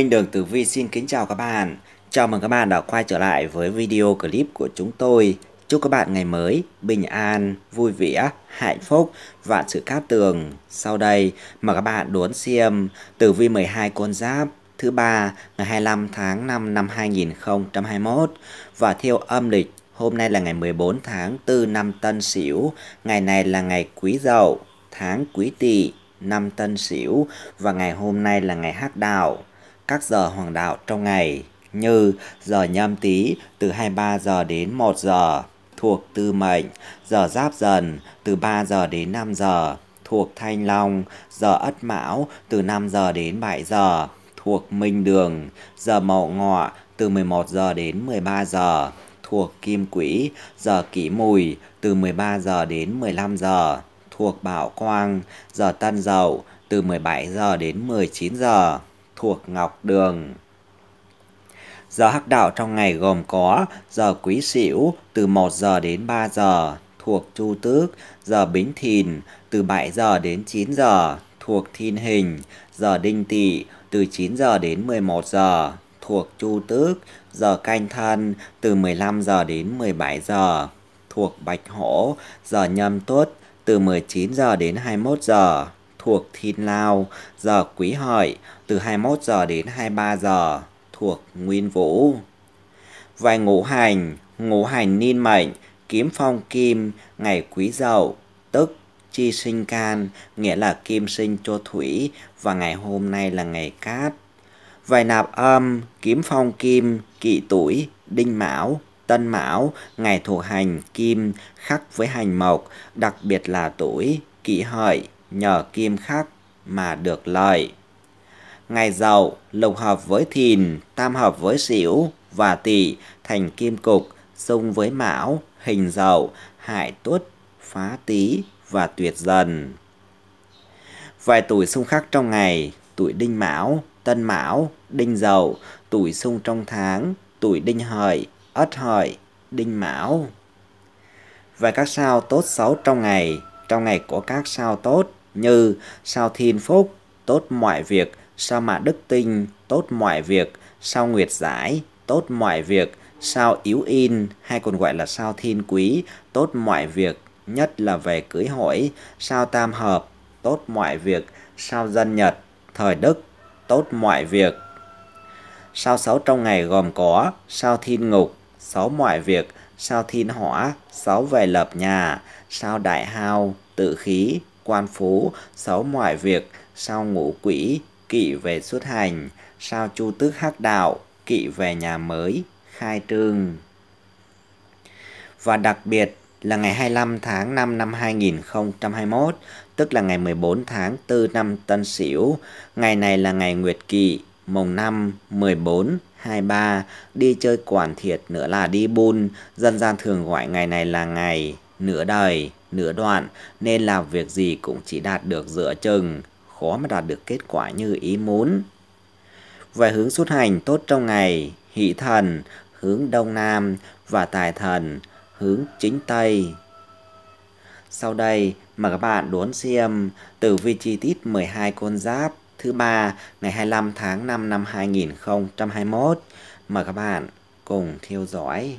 Minh Đường Tử Vi xin kính chào các bạn. Chào mừng các bạn đã quay trở lại với video clip của chúng tôi. Chúc các bạn ngày mới bình an, vui vẻ, hạnh phúc và sự cát tường. Sau đây mời các bạn đón xem Tử Vi 12 con giáp thứ ba ngày 25 tháng 5 năm 2021 và theo âm lịch hôm nay là ngày 14 tháng 4 năm Tân Sửu, ngày này là ngày Quý Dậu, tháng Quý Tỵ, năm Tân Sửu và ngày hôm nay là ngày Hắc Đạo các giờ hoàng đạo trong ngày như giờ nhâm tý từ 23 giờ đến 1 giờ thuộc tư mệnh, giờ giáp dần từ 3 giờ đến 5 giờ thuộc thanh long, giờ ất mão từ 5 giờ đến 7 giờ thuộc minh đường, giờ mậu ngọ từ 11 giờ đến 13 giờ thuộc kim quỹ, giờ kỷ mùi từ 13 giờ đến 15 giờ thuộc bảo quang, giờ tân dậu từ 17 giờ đến 19 giờ thuộc Ngọc Đường. Giờ hắc đạo trong ngày gồm có giờ quý sửu từ 1 giờ đến 3 giờ thuộc Chu Tước, giờ Bính Thìn từ 7 giờ đến 9 giờ thuộc Thiên Hình, giờ Đinh Tỵ từ 9 giờ đến 11 giờ thuộc Chu Tước, giờ Canh Thân từ 15 giờ đến 17 giờ thuộc Bạch Hổ, giờ Nhâm Tuất từ 19 giờ đến 21 giờ thuộc Thìn Lao, giờ Quý Hợi từ 21 giờ đến 23 giờ thuộc Nguyên Vũ. Vài ngũ hành, ngũ hành niên mệnh, kiếm phong kim, ngày Quý Dậu, tức chi sinh can, nghĩa là kim sinh cho thủy và ngày hôm nay là ngày cát. Vài nạp âm, kiếm phong kim, kỵ tuổi, đinh mão, tân mão, ngày thuộc hành kim khắc với hành mộc, đặc biệt là tuổi kỷ hợi nhờ kim khắc mà được lợi. Ngày dậu lục hợp với thìn, tam hợp với sửu và tỵ thành kim cục, xung với mão, hình dậu, hại tuất, phá tý và tuyệt dần. Vài tuổi xung khắc trong ngày, tuổi đinh mão, tân mão, đinh dậu, tuổi xung trong tháng, tuổi đinh hợi, ất hợi, đinh mão. vài các sao tốt xấu trong ngày, trong ngày của các sao tốt, như sao thiên phúc, tốt mọi việc, sao mà đức tinh, tốt mọi việc, sao nguyệt giải, tốt mọi việc, sao yếu in hay còn gọi là sao thiên quý, tốt mọi việc, nhất là về cưới hỏi, sao tam hợp, tốt mọi việc, sao dân nhật, thời đức, tốt mọi việc. Sao sáu trong ngày gồm có sao thiên ngục, sáu mọi việc, sao thiên hỏa, sáu về lập nhà, sao đại hao, tự khí, quan phú, xấu mọi việc, sao ngũ quỷ, kỵ về xuất hành, sao chu tước hắc đạo, kỵ về nhà mới, khai trương. Và đặc biệt là ngày 25 tháng 5 năm 2021, tức là ngày 14 tháng 4 năm Tân Sửu. Ngày này là ngày Nguyệt Kỵ, mùng 5, 14, 23, đi chơi quản thiệt nữa là đi buôn, dân gian thường gọi ngày này là ngày nửa đời nửa đoạn nên làm việc gì cũng chỉ đạt được giữa chừng, khó mà đạt được kết quả như ý muốn. Về hướng xuất hành tốt trong ngày, hỷ thần, hướng đông nam và tài thần, hướng chính tây. Sau đây, mời các bạn đón xem tử vi chi tiết 12 con giáp thứ ba ngày 25 tháng 5 năm 2021. Mời các bạn cùng theo dõi.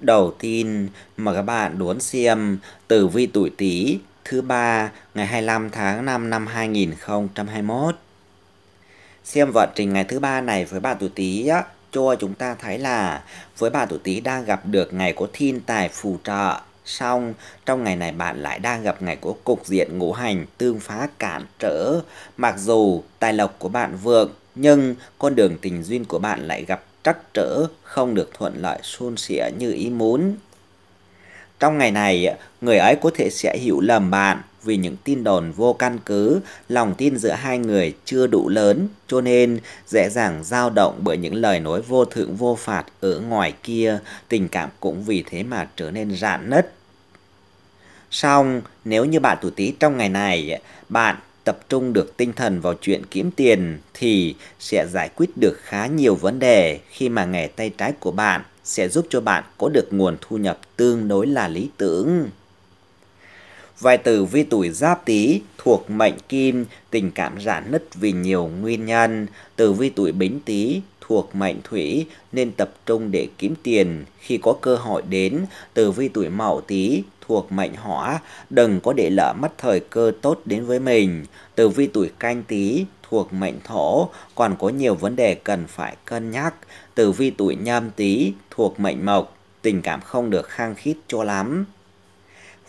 đầu tiên mà các bạn đón xem tử vi tuổi Tý thứ ba ngày 25 tháng 5 năm 2021. Xem vận trình ngày thứ ba này với bạn tuổi Tý cho chúng ta thấy là với bạn tuổi Tý đang gặp được ngày có thiên tài phù trợ Xong, trong ngày này bạn lại đang gặp ngày của cục diện ngũ hành tương phá cản trở. Mặc dù tài lộc của bạn vượng, nhưng con đường tình duyên của bạn lại gặp trắc trở không được thuận lợi suôn sẻ như ý muốn. Trong ngày này, người ấy có thể sẽ hiểu lầm bạn vì những tin đồn vô căn cứ, lòng tin giữa hai người chưa đủ lớn, cho nên dễ dàng dao động bởi những lời nói vô thượng vô phạt ở ngoài kia, tình cảm cũng vì thế mà trở nên rạn nứt. xong nếu như bạn tuổi Tý trong ngày này, bạn tập trung được tinh thần vào chuyện kiếm tiền thì sẽ giải quyết được khá nhiều vấn đề khi mà nghề tay trái của bạn sẽ giúp cho bạn có được nguồn thu nhập tương đối là lý tưởng. Vài tử vi tuổi giáp tý thuộc mệnh kim, tình cảm giãn nứt vì nhiều nguyên nhân. Tử vi tuổi bính tý thuộc mệnh thủy nên tập trung để kiếm tiền khi có cơ hội đến. Tử vi tuổi mậu tý thuộc mệnh hỏa, đừng có để lỡ mất thời cơ tốt đến với mình. Tử vi tuổi canh tí thuộc mệnh thổ, còn có nhiều vấn đề cần phải cân nhắc. Tử vi tuổi nhâm tí thuộc mệnh mộc, tình cảm không được khăng khít cho lắm.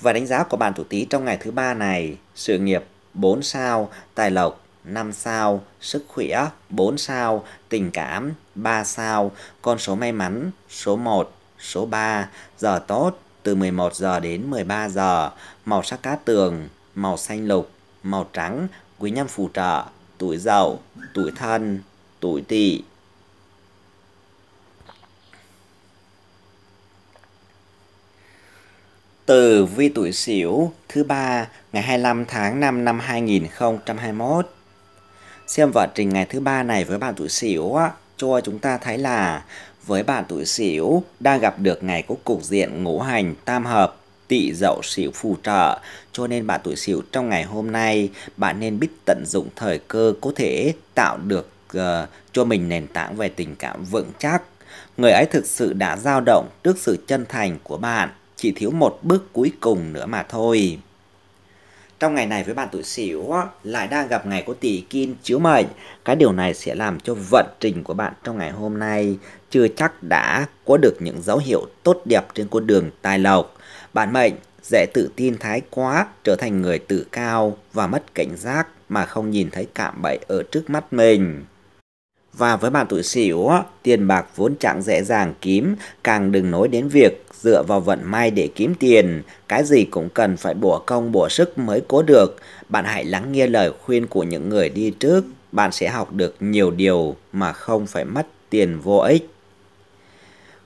Và đánh giá của bạn thủ tí trong ngày thứ ba này, sự nghiệp 4 sao, tài lộc 5 sao, sức khỏe 4 sao, tình cảm 3 sao, con số may mắn số 1, số 3, giờ tốt từ 11 giờ đến 13 giờ, màu sắc cát tường, màu xanh lục, màu trắng, quý nhân phù trợ, tuổi dậu, tuổi thân, tuổi tỵ. Từ vi tuổi Sửu thứ ba ngày 25 tháng 5 năm 2021. Xem vở trình ngày thứ ba này với bạn tuổi Sửu á, cho chúng ta thấy là với bạn tuổi Sửu đang gặp được ngày có cục diện ngũ hành tam hợp tỵ dậu sửu phù trợ cho nên bạn tuổi sửu trong ngày hôm nay bạn nên biết tận dụng thời cơ có thể tạo được uh, cho mình nền tảng về tình cảm vững chắc người ấy thực sự đã dao động trước sự chân thành của bạn chỉ thiếu một bước cuối cùng nữa mà thôi trong ngày này với bạn tuổi Sửu lại đang gặp ngày có tỷ kim chiếu mệnh. Cái điều này sẽ làm cho vận trình của bạn trong ngày hôm nay chưa chắc đã có được những dấu hiệu tốt đẹp trên con đường tài lộc. Bạn mệnh dễ tự tin thái quá, trở thành người tự cao và mất cảnh giác mà không nhìn thấy cạm bẫy ở trước mắt mình. Và với bạn tuổi sửu, tiền bạc vốn chẳng dễ dàng kiếm, càng đừng nói đến việc dựa vào vận may để kiếm tiền, cái gì cũng cần phải bỏ công bỏ sức mới có được. Bạn hãy lắng nghe lời khuyên của những người đi trước, bạn sẽ học được nhiều điều mà không phải mất tiền vô ích.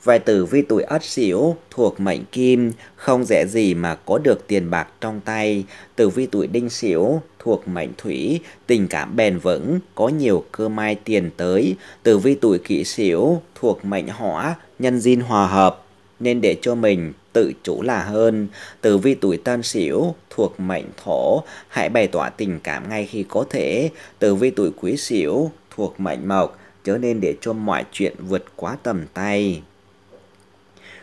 Vài tử vi tuổi ất sửu thuộc mệnh kim, không dễ gì mà có được tiền bạc trong tay. Tử vi tuổi đinh sửu thuộc mệnh thủy, tình cảm bền vững, có nhiều cơ may tiền tới. Tử vi tuổi kỷ sửu thuộc mệnh hỏa, nhân duyên hòa hợp, nên để cho mình tự chủ là hơn. Tử vi tuổi tân sửu thuộc mệnh thổ, hãy bày tỏ tình cảm ngay khi có thể. Tử vi tuổi quý sửu thuộc mệnh mộc, chớ nên để cho mọi chuyện vượt quá tầm tay.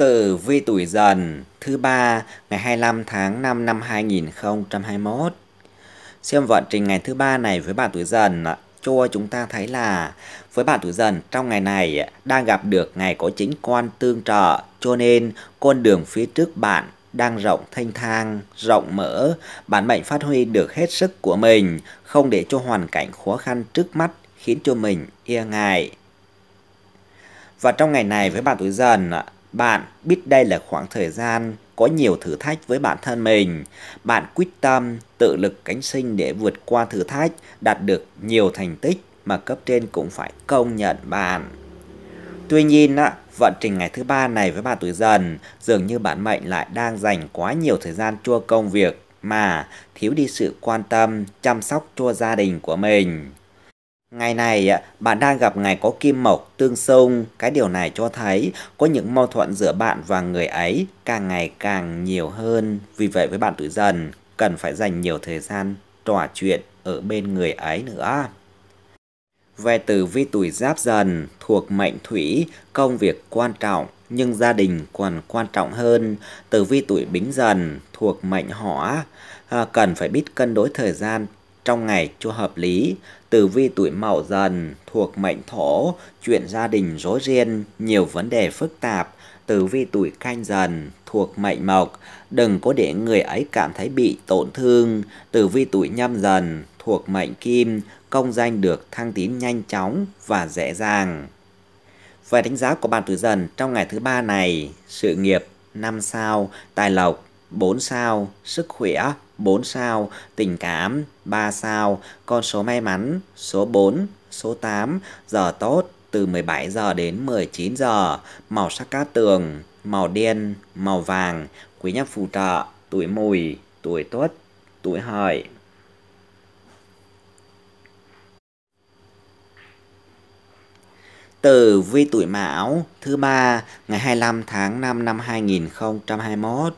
Tử vi tuổi dần thứ ba ngày 25 tháng 5 năm 2021. Xem vận trình ngày thứ ba này với bạn tuổi dần cho chúng ta thấy là với bạn tuổi dần trong ngày này đang gặp được ngày có chính quan tương trợ cho nên con đường phía trước bạn đang rộng thanh thang, rộng mở, bản mệnh phát huy được hết sức của mình, không để cho hoàn cảnh khó khăn trước mắt khiến cho mình e ngại. Và trong ngày này với bạn tuổi dần bạn biết đây là khoảng thời gian có nhiều thử thách với bản thân mình. Bạn quyết tâm, tự lực cánh sinh để vượt qua thử thách, đạt được nhiều thành tích mà cấp trên cũng phải công nhận bạn. Tuy nhiên, vận trình ngày thứ ba này với bà tuổi dần, dường như bản mệnh lại đang dành quá nhiều thời gian cho công việc mà thiếu đi sự quan tâm, chăm sóc cho gia đình của mình. Ngày này, bạn đang gặp ngày có kim mộc, tương xung. Cái điều này cho thấy có những mâu thuẫn giữa bạn và người ấy càng ngày càng nhiều hơn. Vì vậy với bạn tuổi dần, cần phải dành nhiều thời gian trò chuyện ở bên người ấy nữa. Về từ vi tuổi giáp dần thuộc mệnh thủy, công việc quan trọng nhưng gia đình còn quan trọng hơn. Từ vi tuổi bính dần thuộc mệnh hỏa, à, cần phải biết cân đối thời gian trong ngày cho hợp lý, từ vi tuổi mậu dần thuộc mệnh thổ, chuyện gia đình rối ren, nhiều vấn đề phức tạp. từ vi tuổi canh dần thuộc mệnh mộc, đừng có để người ấy cảm thấy bị tổn thương. từ vi tuổi nhâm dần thuộc mệnh kim, công danh được thăng tiến nhanh chóng và dễ dàng. Về đánh giá của bạn tuổi dần trong ngày thứ ba này, sự nghiệp 5 sao, tài lộc 4 sao, sức khỏe 4 sao, tình cảm 3 sao, con số may mắn số 4, số 8, giờ tốt từ 17 giờ đến 19 giờ, màu sắc cát tường, màu đen, màu vàng, quý nhân phù trợ, tuổi mùi, tuổi tuất, tuổi hợi. từ vi tuổi Mão thứ ba ngày 25 tháng 5 năm 2021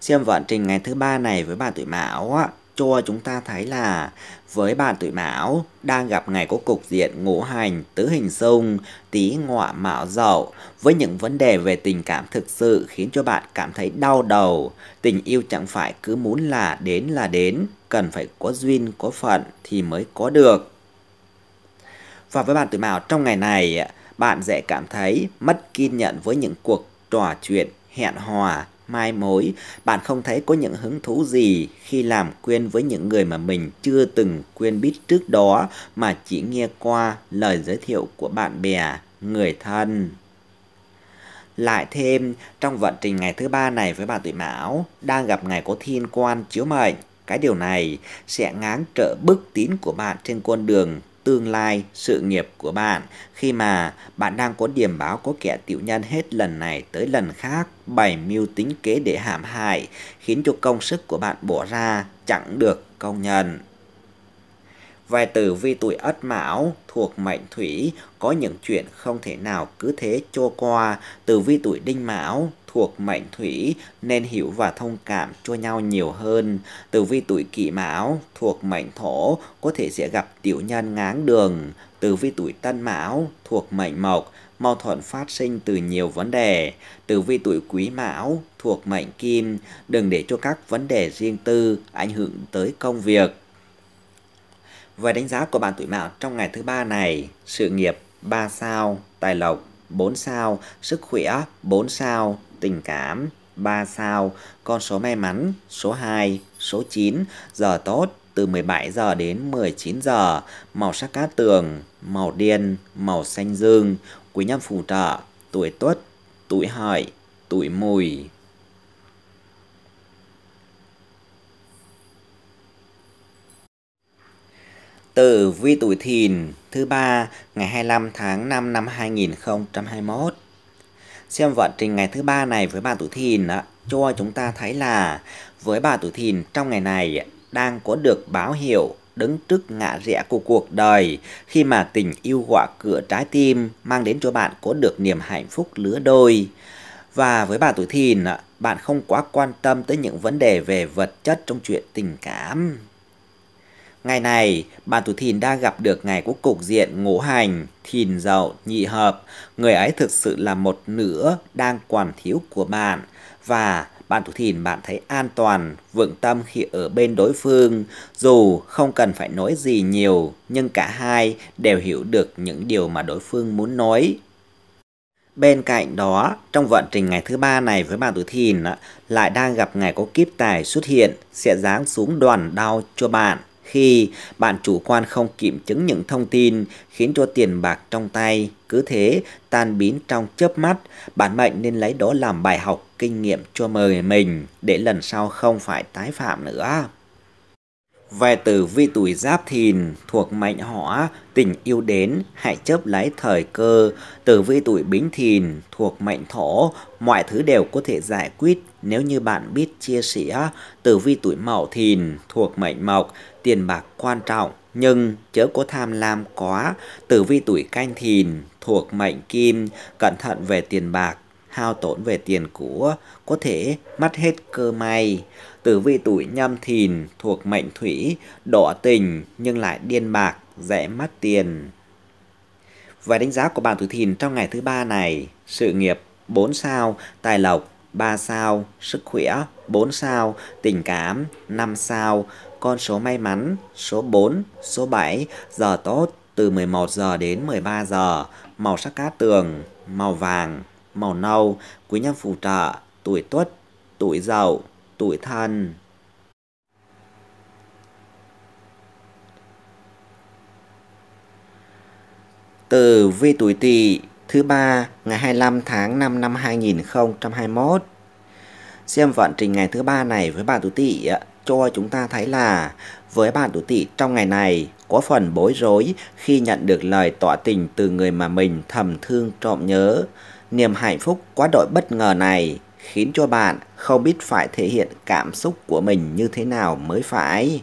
Xem vận trình ngày thứ ba này với bạn tuổi Mão á, cho chúng ta thấy là với bạn tuổi Mão đang gặp ngày có cục diện ngũ hành tứ hình xung tí ngọ mão dậu với những vấn đề về tình cảm thực sự khiến cho bạn cảm thấy đau đầu tình yêu chẳng phải cứ muốn là đến là đến cần phải có duyên có phận thì mới có được và với bạn tuổi Mão trong ngày này bạn dễ cảm thấy mất kiên nhẫn với những cuộc trò chuyện hẹn hò mai mối, bạn không thấy có những hứng thú gì khi làm quen với những người mà mình chưa từng quen biết trước đó mà chỉ nghe qua lời giới thiệu của bạn bè, người thân. Lại thêm, trong vận trình ngày thứ ba này với bạn tuổi Mão, đang gặp ngày có thiên quan chiếu mệnh, cái điều này sẽ ngáng trở bước tiến của bạn trên con đường tương lai sự nghiệp của bạn khi mà bạn đang có điểm báo có kẻ tiểu nhân hết lần này tới lần khác bày mưu tính kế để hãm hại khiến cho công sức của bạn bỏ ra chẳng được công nhận Vài tử vi tuổi ất mão thuộc mệnh thủy có những chuyện không thể nào cứ thế trôi qua. Tử vi tuổi đinh mão thuộc mệnh thủy nên hiểu và thông cảm cho nhau nhiều hơn. Tử vi tuổi kỷ mão thuộc mệnh thổ có thể sẽ gặp tiểu nhân ngáng đường. Tử vi tuổi tân mão thuộc mệnh mộc mâu thuẫn phát sinh từ nhiều vấn đề. Tử vi tuổi quý mão thuộc mệnh kim, đừng để cho các vấn đề riêng tư ảnh hưởng tới công việc. Với đánh giá của bạn tuổi mão trong ngày thứ ba này, sự nghiệp 3 sao, tài lộc 4 sao, sức khỏe 4 sao, tình cảm 3 sao, con số may mắn số 2, số 9, giờ tốt từ 17 giờ đến 19 giờ, màu sắc cát tường, màu đen, màu xanh dương, quý nhân phù trợ, tuổi tuất, tuổi hợi, tuổi mùi. Tử vi tuổi thìn thứ ba ngày 25 tháng 5 năm 2021. Xem vận trình ngày thứ ba này với bà tuổi thìn cho chúng ta thấy là với bà tuổi thìn trong ngày này đang có được báo hiệu đứng trước ngã rẽ của cuộc đời khi mà tình yêu gõ cửa trái tim mang đến cho bạn có được niềm hạnh phúc lứa đôi. Và với bà tuổi thìn, bạn không quá quan tâm tới những vấn đề về vật chất trong chuyện tình cảm Ngày này, bạn thủ thìn đang gặp được ngài của cục diện ngũ hành, thìn dậu, nhị hợp. Người ấy thực sự là một nửa đang quản thiếu của bạn. Và bạn thủ thìn bạn thấy an toàn, vững tâm khi ở bên đối phương. Dù không cần phải nói gì nhiều, nhưng cả hai đều hiểu được những điều mà đối phương muốn nói. Bên cạnh đó, trong vận trình ngày thứ ba này với bạn tuổi thìn lại đang gặp ngày có kiếp tài xuất hiện sẽ giáng xuống đoàn đau cho bạn khi bạn chủ quan không kiểm chứng những thông tin khiến cho tiền bạc trong tay cứ thế tan biến trong chớp mắt, bạn mệnh nên lấy đó làm bài học kinh nghiệm cho mời mình để lần sau không phải tái phạm nữa. Về tử vi tuổi giáp thìn thuộc mệnh hỏa, tình yêu đến, hãy chớp lấy thời cơ. Tử vi tuổi bính thìn thuộc mệnh thổ, mọi thứ đều có thể giải quyết nếu như bạn biết chia sẻ. Tử vi tuổi mậu thìn thuộc mệnh mộc, tiền bạc quan trọng nhưng chớ có tham lam quá tử vi tuổi canh thìn thuộc mệnh kim cẩn thận về tiền bạc hao tổn về tiền của có thể mất hết cơ may tử vi tuổi nhâm thìn thuộc mệnh thủy đỏ tình nhưng lại điên bạc dễ mất tiền và đánh giá của bạn tuổi thìn trong ngày thứ ba này sự nghiệp 4 sao tài lộc 3 sao sức khỏe 4 sao tình cảm 5 sao con số may mắn, số 4, số 7, giờ tốt từ 11 giờ đến 13 giờ, màu sắc cát tường, màu vàng, màu nâu, quý nhân phù trợ, tuổi tuất, tuổi dậu, tuổi thân. Từ vi tuổi tỵ thứ ba ngày 25 tháng 5 năm 2021. Xem vận trình ngày thứ ba này với bà tuổi tỵ ạ cho chúng ta thấy là với bạn tuổi tỵ trong ngày này có phần bối rối khi nhận được lời tỏ tình từ người mà mình thầm thương trộm nhớ. Niềm hạnh phúc quá đội bất ngờ này khiến cho bạn không biết phải thể hiện cảm xúc của mình như thế nào mới phải.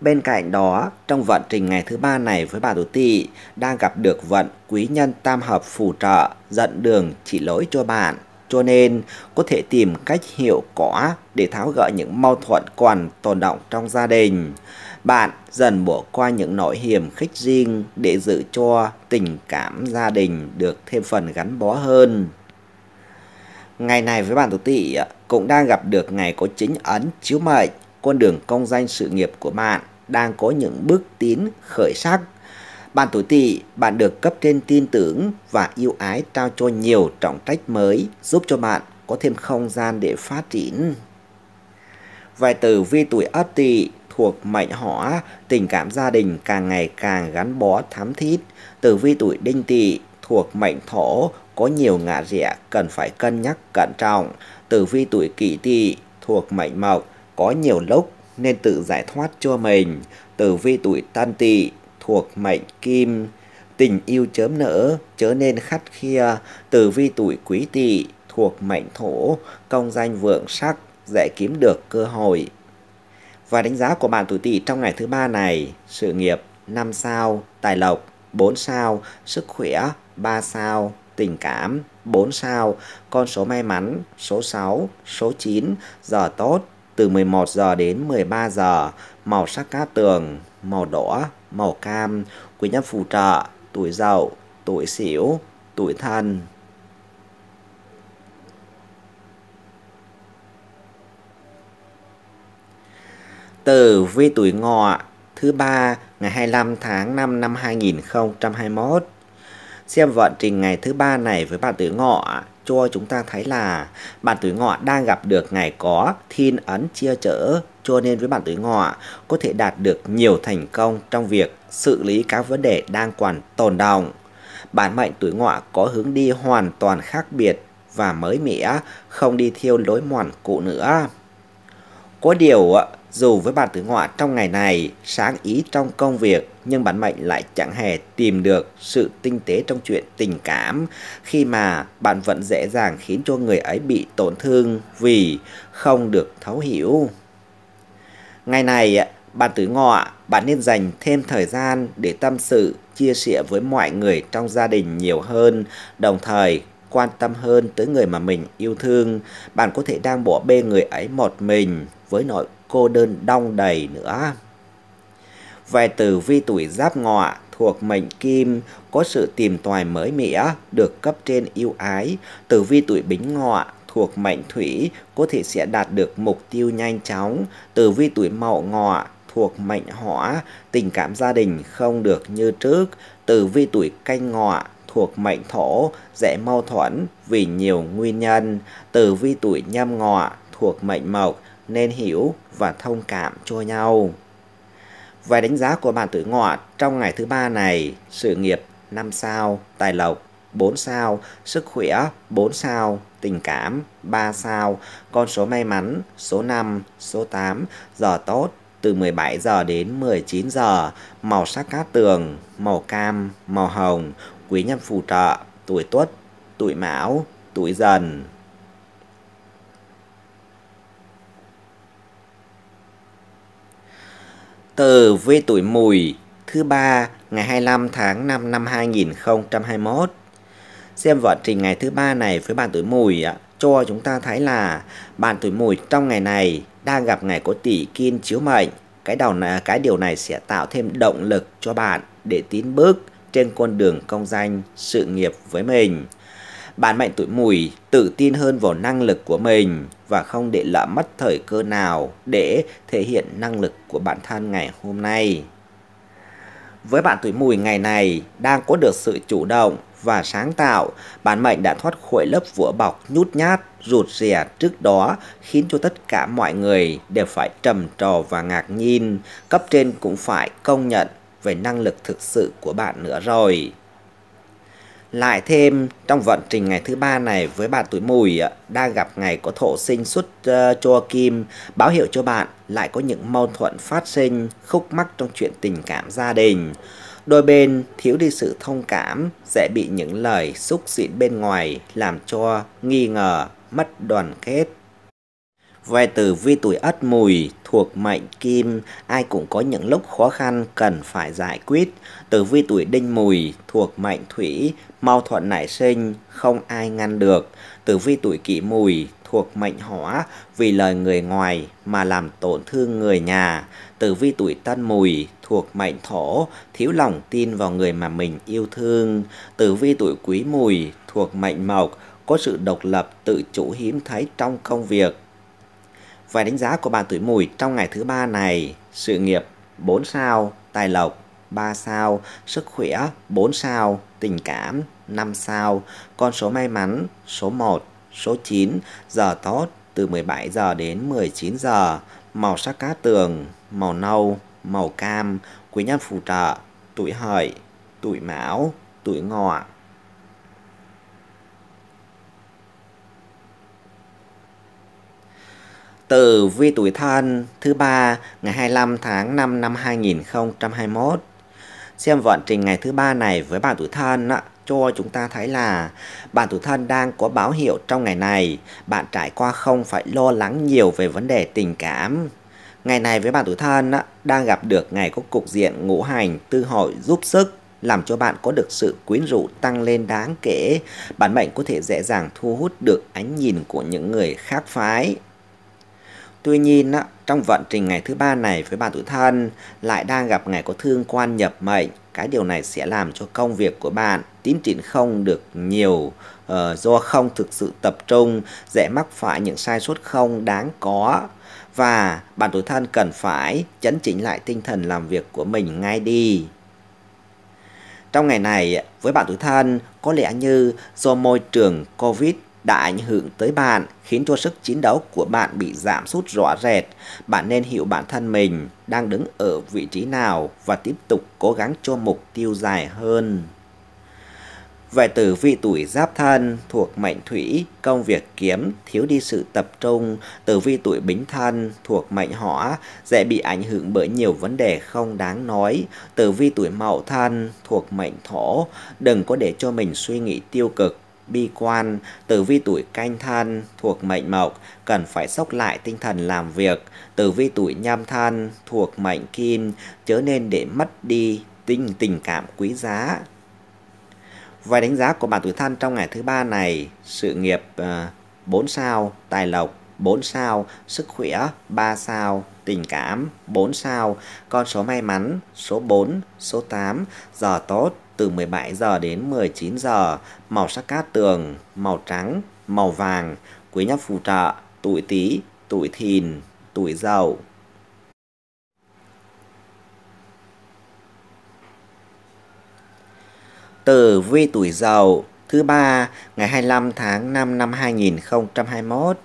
Bên cạnh đó, trong vận trình ngày thứ ba này với bà tuổi tỵ đang gặp được vận quý nhân tam hợp phù trợ, dẫn đường chỉ lỗi cho bạn cho nên có thể tìm cách hiệu quả để tháo gỡ những mâu thuẫn còn tồn động trong gia đình. Bạn dần bỏ qua những nỗi hiểm khích riêng để giữ cho tình cảm gia đình được thêm phần gắn bó hơn. Ngày này với bạn tuổi tỵ cũng đang gặp được ngày có chính ấn chiếu mệnh, con đường công danh sự nghiệp của bạn đang có những bước tiến khởi sắc bạn tuổi tỵ, bạn được cấp trên tin tưởng và yêu ái trao cho nhiều trọng trách mới, giúp cho bạn có thêm không gian để phát triển. Vài tử vi tuổi ất tỵ thuộc mệnh hỏa, tình cảm gia đình càng ngày càng gắn bó thắm thiết. Tử vi tuổi đinh tỵ thuộc mệnh thổ, có nhiều ngã rẽ cần phải cân nhắc cẩn trọng. Tử vi tuổi kỷ tỵ thuộc mệnh mộc, có nhiều lúc nên tự giải thoát cho mình. Tử vi tuổi tân tỵ thuộc mệnh kim. Tình yêu chớm nở, chớ nên khắt khe, tử vi tuổi quý tỵ thuộc mệnh thổ, công danh vượng sắc, dễ kiếm được cơ hội. Và đánh giá của bạn tuổi tỵ trong ngày thứ ba này, sự nghiệp 5 sao, tài lộc 4 sao, sức khỏe 3 sao, tình cảm 4 sao, con số may mắn số 6, số 9, giờ tốt từ 11 giờ đến 13 giờ, màu sắc cá tường, màu đỏ, màu cam quý nhân phù trợ tuổi dậu tuổi sửu tuổi thân từ vi tuổi ngọ thứ ba ngày 25 tháng 5 năm 2021 xem vận trình ngày thứ ba này với bạn tuổi ngọ cho chúng ta thấy là bạn tuổi ngọ đang gặp được ngày có thiên ấn chia trở cho nên với bản tuổi ngọ có thể đạt được nhiều thành công trong việc xử lý các vấn đề đang còn tồn đọng. Bản mệnh tuổi ngọ có hướng đi hoàn toàn khác biệt và mới mẻ, không đi theo lối mòn cũ nữa. Có điều, dù với bạn tử ngọ trong ngày này sáng ý trong công việc nhưng bản mệnh lại chẳng hề tìm được sự tinh tế trong chuyện tình cảm khi mà bạn vẫn dễ dàng khiến cho người ấy bị tổn thương vì không được thấu hiểu. Ngày này, bạn tuổi ngọ, bạn nên dành thêm thời gian để tâm sự, chia sẻ với mọi người trong gia đình nhiều hơn, đồng thời quan tâm hơn tới người mà mình yêu thương. Bạn có thể đang bỏ bê người ấy một mình với nỗi cô đơn đong đầy nữa. Về tử vi tuổi giáp ngọ thuộc mệnh kim, có sự tìm tòi mới mẻ, được cấp trên yêu ái. Tử vi tuổi bính ngọ thuộc mệnh thủy có thể sẽ đạt được mục tiêu nhanh chóng. Tử vi tuổi mậu ngọ thuộc mệnh hỏa, tình cảm gia đình không được như trước. Tử vi tuổi canh ngọ thuộc mệnh thổ, dễ mâu thuẫn vì nhiều nguyên nhân. Tử vi tuổi nhâm ngọ thuộc mệnh mộc nên hiểu và thông cảm cho nhau. Vài đánh giá của bạn tuổi ngọ trong ngày thứ ba này, sự nghiệp 5 sao, tài lộc 4 sao, sức khỏe 4 sao, tình cảm 3 sao, con số may mắn số 5, số 8, giờ tốt từ 17 giờ đến 19 giờ, màu sắc cát tường, màu cam, màu hồng, quý nhân phù trợ, tuổi tuất, tuổi mão, tuổi dần. Từ vi tuổi mùi thứ ba ngày 25 tháng 5 năm 2021 xem vận trình ngày thứ ba này với bạn tuổi mùi cho chúng ta thấy là bạn tuổi mùi trong ngày này đang gặp ngày có tỷ kim chiếu mệnh. Cái đầu này, cái điều này sẽ tạo thêm động lực cho bạn để tiến bước trên con đường công danh, sự nghiệp với mình. Bạn mệnh tuổi mùi tự tin hơn vào năng lực của mình và không để lỡ mất thời cơ nào để thể hiện năng lực của bản thân ngày hôm nay. Với bạn tuổi mùi ngày này đang có được sự chủ động và sáng tạo, bản mệnh đã thoát khỏi lớp vỏ bọc nhút nhát, rụt rè trước đó khiến cho tất cả mọi người đều phải trầm trồ và ngạc nhiên, cấp trên cũng phải công nhận về năng lực thực sự của bạn nữa rồi. Lại thêm, trong vận trình ngày thứ ba này với bạn tuổi mùi đang gặp ngày có thổ sinh xuất uh, ờ, cho kim, báo hiệu cho bạn lại có những mâu thuẫn phát sinh, khúc mắc trong chuyện tình cảm gia đình. Đôi bên thiếu đi sự thông cảm, sẽ bị những lời xúc xịn bên ngoài làm cho nghi ngờ, mất đoàn kết. Về từ vi tuổi ất mùi thuộc mệnh kim, ai cũng có những lúc khó khăn cần phải giải quyết. Từ vi tuổi đinh mùi thuộc mệnh thủy, mâu thuẫn nảy sinh, không ai ngăn được. Từ vi tuổi kỷ mùi thuộc mệnh hỏa, vì lời người ngoài mà làm tổn thương người nhà tử vi tuổi tân mùi thuộc mệnh thổ, thiếu lòng tin vào người mà mình yêu thương. Tử vi tuổi quý mùi thuộc mệnh mộc, có sự độc lập, tự chủ hiếm thấy trong công việc. Vài đánh giá của bạn tuổi mùi trong ngày thứ ba này, sự nghiệp 4 sao, tài lộc 3 sao, sức khỏe 4 sao, tình cảm 5 sao, con số may mắn số 1, số 9, giờ tốt từ 17 giờ đến 19 giờ, màu sắc cá tường, màu nâu, màu cam, quý nhân phù trợ, tuổi hợi, tuổi mão, tuổi ngọ. Từ vi tuổi thân thứ ba ngày 25 tháng 5 năm 2021. Xem vận trình ngày thứ ba này với bạn tuổi thân ạ cho chúng ta thấy là bạn tuổi thân đang có báo hiệu trong ngày này, bạn trải qua không phải lo lắng nhiều về vấn đề tình cảm. Ngày này với bạn tuổi thân đang gặp được ngày có cục diện ngũ hành tư hội giúp sức làm cho bạn có được sự quyến rũ tăng lên đáng kể. Bản mệnh có thể dễ dàng thu hút được ánh nhìn của những người khác phái. Tuy nhiên, trong vận trình ngày thứ ba này với bạn tuổi thân lại đang gặp ngày có thương quan nhập mệnh cái điều này sẽ làm cho công việc của bạn tiến triển không được nhiều uh, do không thực sự tập trung dễ mắc phải những sai sót không đáng có và bạn tuổi thân cần phải chấn chỉnh lại tinh thần làm việc của mình ngay đi trong ngày này với bạn tuổi thân có lẽ như do môi trường covid đã ảnh hưởng tới bạn, khiến cho sức chiến đấu của bạn bị giảm sút rõ rệt. Bạn nên hiểu bản thân mình đang đứng ở vị trí nào và tiếp tục cố gắng cho mục tiêu dài hơn. Về tử vi tuổi giáp thân thuộc mệnh thủy, công việc kiếm, thiếu đi sự tập trung. Tử vi tuổi bính thân thuộc mệnh hỏa, dễ bị ảnh hưởng bởi nhiều vấn đề không đáng nói. Tử vi tuổi mậu thân thuộc mệnh thổ, đừng có để cho mình suy nghĩ tiêu cực bi quan, tử vi tuổi canh thân thuộc mệnh mộc, cần phải sốc lại tinh thần làm việc, tử vi tuổi nhâm thân thuộc mệnh kim, chớ nên để mất đi tình tình cảm quý giá. Vài đánh giá của bạn tuổi thân trong ngày thứ ba này, sự nghiệp uh, ờ, 4 sao, tài lộc 4 sao, sức khỏe 3 sao, tình cảm 4 sao, con số may mắn số 4, số 8, giờ tốt từ 17 giờ đến 19 giờ, màu sắc cát tường, màu trắng, màu vàng, quý nhân phù trợ, tuổi tý, tuổi thìn, tuổi dậu. Tử vi tuổi dậu thứ ba ngày 25 tháng 5 năm 2021.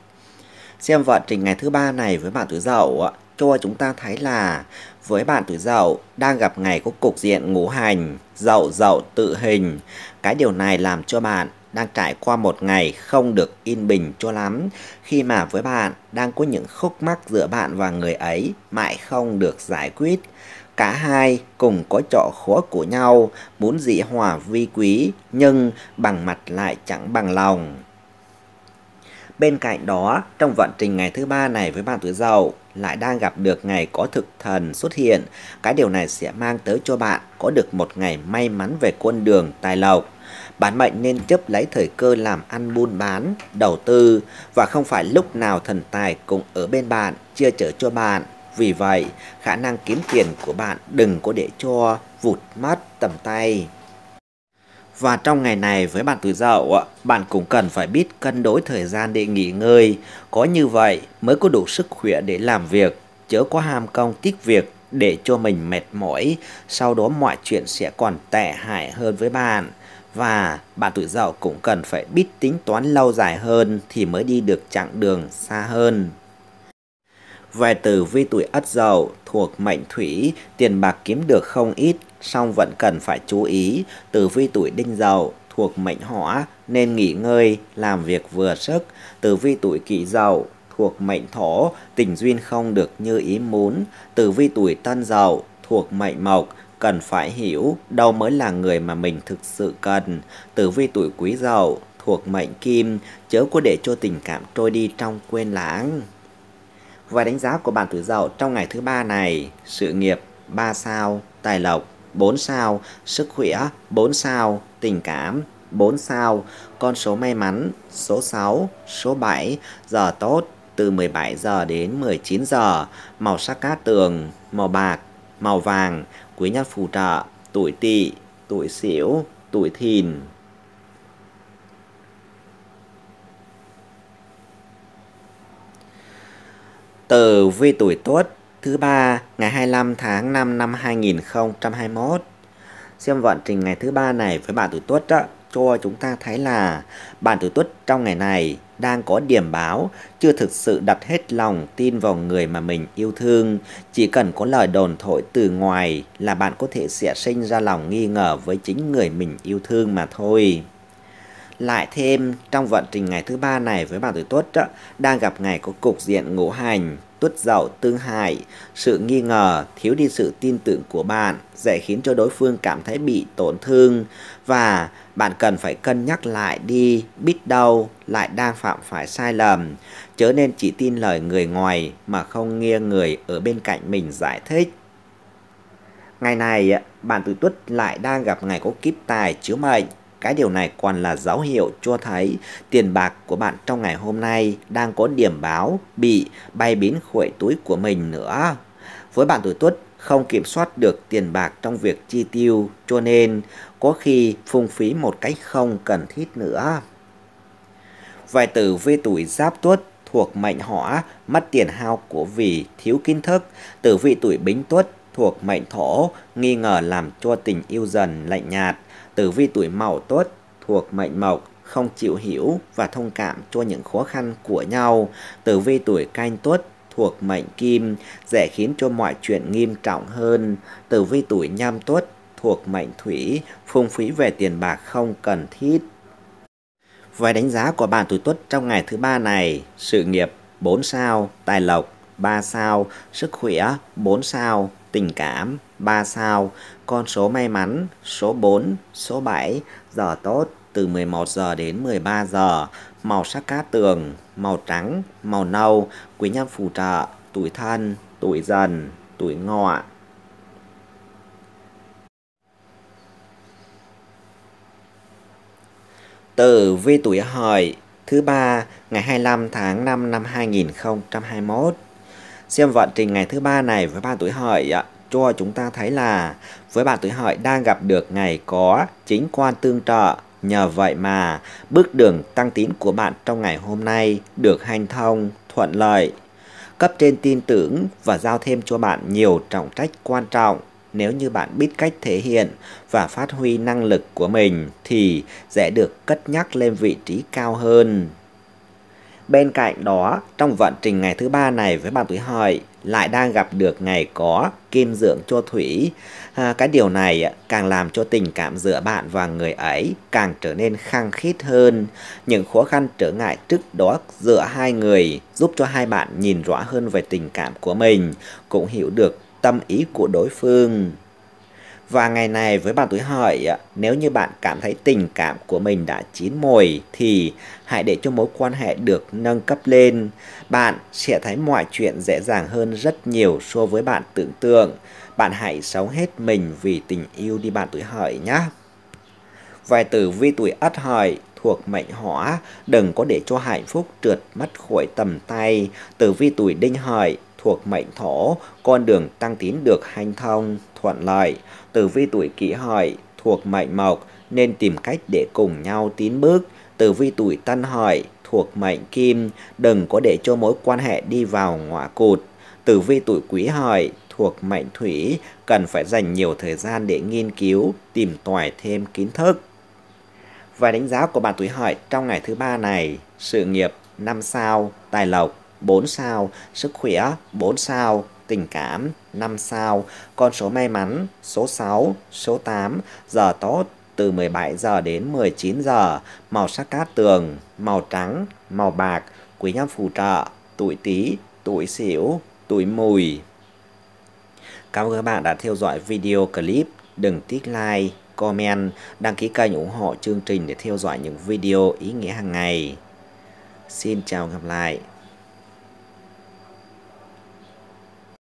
Xem vận trình ngày thứ ba này với bạn tuổi dậu cho chúng ta thấy là với bạn tuổi dậu đang gặp ngày có cục diện ngũ hành, dậu dậu tự hình. Cái điều này làm cho bạn đang trải qua một ngày không được yên bình cho lắm khi mà với bạn đang có những khúc mắc giữa bạn và người ấy mãi không được giải quyết. Cả hai cùng có chỗ khó của nhau, muốn dị hòa vi quý nhưng bằng mặt lại chẳng bằng lòng. Bên cạnh đó, trong vận trình ngày thứ ba này với bạn tuổi Dậu lại đang gặp được ngày có thực thần xuất hiện. Cái điều này sẽ mang tới cho bạn có được một ngày may mắn về quân đường tài lộc. bạn mệnh nên chấp lấy thời cơ làm ăn buôn bán, đầu tư và không phải lúc nào thần tài cũng ở bên bạn, chia chở cho bạn. Vì vậy, khả năng kiếm tiền của bạn đừng có để cho vụt mất tầm tay. Và trong ngày này với bạn tuổi dậu, bạn cũng cần phải biết cân đối thời gian để nghỉ ngơi. Có như vậy mới có đủ sức khỏe để làm việc, chớ có ham công tích việc để cho mình mệt mỏi. Sau đó mọi chuyện sẽ còn tệ hại hơn với bạn. Và bạn tuổi dậu cũng cần phải biết tính toán lâu dài hơn thì mới đi được chặng đường xa hơn. Về từ vi tuổi ất dậu thuộc mệnh thủy, tiền bạc kiếm được không ít song vẫn cần phải chú ý tử vi tuổi đinh dậu thuộc mệnh hỏa nên nghỉ ngơi, làm việc vừa sức. Tử vi tuổi kỷ dậu thuộc mệnh thổ, tình duyên không được như ý muốn. Tử vi tuổi tân dậu thuộc mệnh mộc, cần phải hiểu đâu mới là người mà mình thực sự cần. Tử vi tuổi quý dậu thuộc mệnh kim, chớ có để cho tình cảm trôi đi trong quên lãng. Và đánh giá của bạn tuổi dậu trong ngày thứ ba này, sự nghiệp 3 sao, tài lộc 4 sao, sức khỏe 4 sao, tình cảm 4 sao, con số may mắn số 6, số 7, giờ tốt từ 17 giờ đến 19 giờ, màu sắc cát tường, màu bạc, màu vàng, quý nhân phù trợ, tuổi tỵ, tuổi sửu, tuổi thìn. từ vi tuổi tuất thứ ba ngày 25 tháng 5 năm 2021. Xem vận trình ngày thứ ba này với bạn tuổi Tuất đó, cho chúng ta thấy là bạn tuổi Tuất trong ngày này đang có điểm báo chưa thực sự đặt hết lòng tin vào người mà mình yêu thương, chỉ cần có lời đồn thổi từ ngoài là bạn có thể sẽ sinh ra lòng nghi ngờ với chính người mình yêu thương mà thôi lại thêm trong vận trình ngày thứ ba này với bạn tuổi tuất đang gặp ngày có cục diện ngũ hành tuất dậu tương hại sự nghi ngờ thiếu đi sự tin tưởng của bạn dễ khiến cho đối phương cảm thấy bị tổn thương và bạn cần phải cân nhắc lại đi biết đâu lại đang phạm phải sai lầm chớ nên chỉ tin lời người ngoài mà không nghe người ở bên cạnh mình giải thích ngày này bạn tuổi tuất lại đang gặp ngày có kiếp tài chiếu mệnh cái điều này còn là dấu hiệu cho thấy tiền bạc của bạn trong ngày hôm nay đang có điểm báo bị bay biến khỏi túi của mình nữa. Với bạn tuổi tuất không kiểm soát được tiền bạc trong việc chi tiêu cho nên có khi phung phí một cách không cần thiết nữa. Vài tử vi tuổi giáp tuất thuộc mệnh hỏa mất tiền hao của vì thiếu kiến thức, tử vi tuổi bính tuất thuộc mệnh thổ nghi ngờ làm cho tình yêu dần lạnh nhạt tử vi tuổi mậu tuất thuộc mệnh mộc không chịu hiểu và thông cảm cho những khó khăn của nhau. Tử vi tuổi canh tuất thuộc mệnh kim dễ khiến cho mọi chuyện nghiêm trọng hơn. Tử vi tuổi nhâm tuất thuộc mệnh thủy phung phí về tiền bạc không cần thiết. vài đánh giá của bạn tuổi tuất trong ngày thứ ba này, sự nghiệp 4 sao, tài lộc 3 sao, sức khỏe 4 sao, tình cảm 3 sao, con số may mắn số 4, số 7, giờ tốt từ 11 giờ đến 13 giờ, màu sắc cát tường, màu trắng, màu nâu, quý nhân phù trợ, tuổi thân, tuổi dần, tuổi ngọ. Tử vi tuổi hợi thứ ba ngày 25 tháng 5 năm 2021 Xem vận trình ngày thứ ba này với bạn tuổi hợi cho chúng ta thấy là với bạn tuổi hợi đang gặp được ngày có chính quan tương trợ Nhờ vậy mà bước đường tăng tín của bạn trong ngày hôm nay được hành thông, thuận lợi. Cấp trên tin tưởng và giao thêm cho bạn nhiều trọng trách quan trọng. Nếu như bạn biết cách thể hiện và phát huy năng lực của mình thì sẽ được cất nhắc lên vị trí cao hơn. Bên cạnh đó, trong vận trình ngày thứ ba này với bạn tuổi hợi lại đang gặp được ngày có kim dưỡng cho thủy. À, cái điều này càng làm cho tình cảm giữa bạn và người ấy càng trở nên khăng khít hơn. Những khó khăn trở ngại trước đó giữa hai người giúp cho hai bạn nhìn rõ hơn về tình cảm của mình, cũng hiểu được tâm ý của đối phương. Và ngày này với bạn tuổi hợi, nếu như bạn cảm thấy tình cảm của mình đã chín mồi thì hãy để cho mối quan hệ được nâng cấp lên. Bạn sẽ thấy mọi chuyện dễ dàng hơn rất nhiều so với bạn tưởng tượng. Bạn hãy sống hết mình vì tình yêu đi bạn tuổi hợi nhé. Vài tử vi tuổi ất hợi thuộc mệnh hỏa, đừng có để cho hạnh phúc trượt mất khỏi tầm tay. Tử vi tuổi đinh hợi, thuộc mệnh thổ, con đường tăng tín được hanh thông, thuận lợi. Tử vi tuổi kỷ hợi thuộc mệnh mộc nên tìm cách để cùng nhau tiến bước. Tử vi tuổi tân hợi thuộc mệnh kim, đừng có để cho mối quan hệ đi vào ngọa cụt. Tử vi tuổi quý hợi thuộc mệnh thủy cần phải dành nhiều thời gian để nghiên cứu, tìm tòi thêm kiến thức. Và đánh giá của bạn tuổi hợi trong ngày thứ ba này, sự nghiệp năm sao, tài lộc 4 sao, sức khỏe 4 sao, tình cảm 5 sao, con số may mắn số 6, số 8, giờ tốt từ 17 giờ đến 19 giờ, màu sắc cát tường, màu trắng, màu bạc, quý nhân phù trợ, tuổi Tý, tuổi Sửu, tuổi Mùi. Cảm ơn các bạn đã theo dõi video clip, đừng tích like, comment, đăng ký kênh ủng hộ chương trình để theo dõi những video ý nghĩa hàng ngày. Xin chào gặp lại.